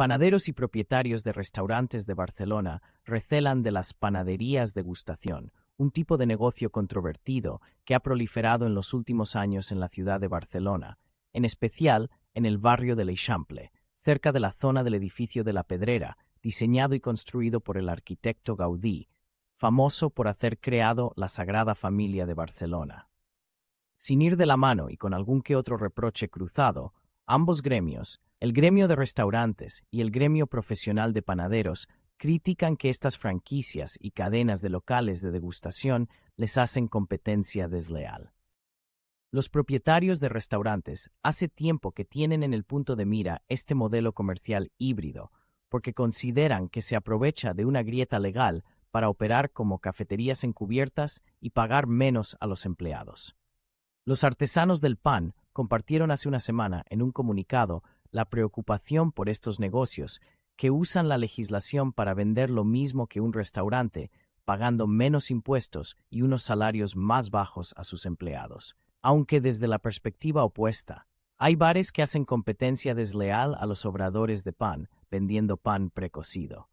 Panaderos y propietarios de restaurantes de Barcelona recelan de las panaderías de Gustación, un tipo de negocio controvertido que ha proliferado en los últimos años en la ciudad de Barcelona, en especial en el barrio de l'Eixample, cerca de la zona del edificio de la Pedrera, diseñado y construido por el arquitecto Gaudí, famoso por hacer creado la Sagrada Familia de Barcelona. Sin ir de la mano y con algún que otro reproche cruzado, Ambos gremios, el gremio de restaurantes y el gremio profesional de panaderos, critican que estas franquicias y cadenas de locales de degustación les hacen competencia desleal. Los propietarios de restaurantes hace tiempo que tienen en el punto de mira este modelo comercial híbrido, porque consideran que se aprovecha de una grieta legal para operar como cafeterías encubiertas y pagar menos a los empleados. Los artesanos del pan compartieron hace una semana en un comunicado la preocupación por estos negocios que usan la legislación para vender lo mismo que un restaurante, pagando menos impuestos y unos salarios más bajos a sus empleados. Aunque desde la perspectiva opuesta, hay bares que hacen competencia desleal a los obradores de pan, vendiendo pan precocido.